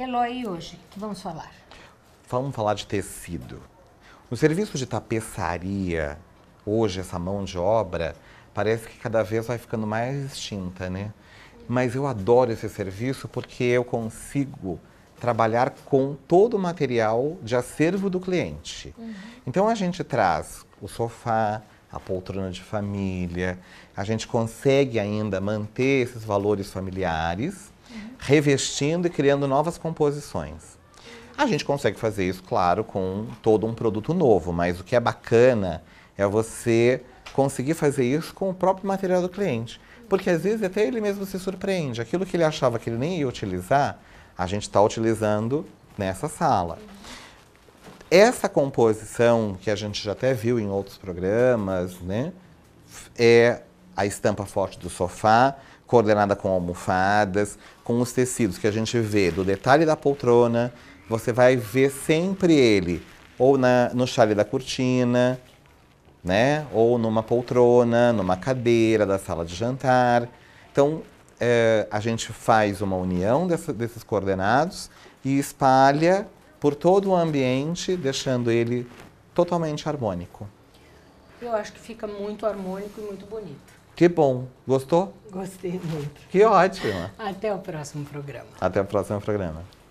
Eloy, hoje, que vamos falar? Vamos falar de tecido. No serviço de tapeçaria, hoje, essa mão de obra, parece que cada vez vai ficando mais extinta, né? Mas eu adoro esse serviço porque eu consigo trabalhar com todo o material de acervo do cliente. Uhum. Então a gente traz o sofá, a poltrona de família. A gente consegue ainda manter esses valores familiares, uhum. revestindo e criando novas composições. A gente consegue fazer isso, claro, com todo um produto novo, mas o que é bacana é você conseguir fazer isso com o próprio material do cliente. Porque às vezes até ele mesmo se surpreende. Aquilo que ele achava que ele nem ia utilizar, a gente está utilizando nessa sala. Essa composição, que a gente já até viu em outros programas, né, é a estampa forte do sofá, coordenada com almofadas, com os tecidos que a gente vê do detalhe da poltrona, você vai ver sempre ele ou na, no chale da cortina, né? ou numa poltrona, numa cadeira da sala de jantar. Então, é, a gente faz uma união dessa, desses coordenados e espalha por todo o ambiente, deixando ele totalmente harmônico. Eu acho que fica muito harmônico e muito bonito. Que bom. Gostou? Gostei muito. Que ótimo. Até o próximo programa. Até o próximo programa.